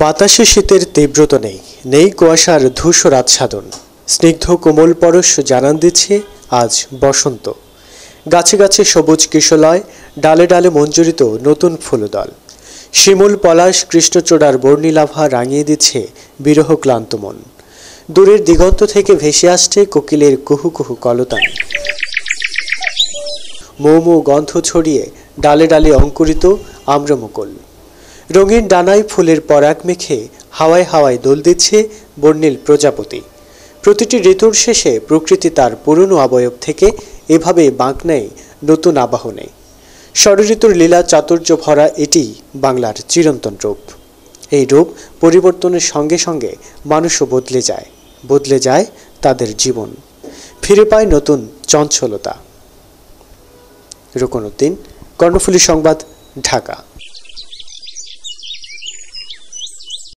বাতাসে শীতের তীব্রতা নেই নেই কুয়াশার ধূসর আচ্ছাদন স্নিগ্ধ কোমল পরশ জানান দিচ্ছে আজ বসন্ত গাছে গাছে সবুজ কিশলয় ডালে ডালে মঞ্জুরিত নতুন ফুলদল শিমুল পলাশ কৃষ্ণচূড়ার বর্ণিলাভা রাঙিয়ে দিচ্ছে বিরহ ক্লান্ত মন দূরের দিগন্ত থেকে ভেসে আসছে কোকিলের কুহু কুহু কলতান মৌ গন্ধ ছড়িয়ে ডালে ডালে অঙ্কুরিত আম্রমুকুল রঙিন ডানায় ফুলের পরাগ মেখে হাওয়ায় হাওয়ায় দোল দিচ্ছে বর্ণিল প্রজাপতি প্রতিটি ঋতুর শেষে প্রকৃতি তার পুরনো অবয়ব থেকে এভাবে বাঁক নেয় নতুন আবাহনে ষড়ঋতুর লীলা চাতুর্য ভরা এটি বাংলার চিরন্তন রূপ এই রূপ পরিবর্তনের সঙ্গে সঙ্গে মানুষও বদলে যায় বদলে যায় তাদের জীবন ফিরে পায় নতুন চঞ্চলতা রুকনুদ্দিন কর্ণফুলী সংবাদ ঢাকা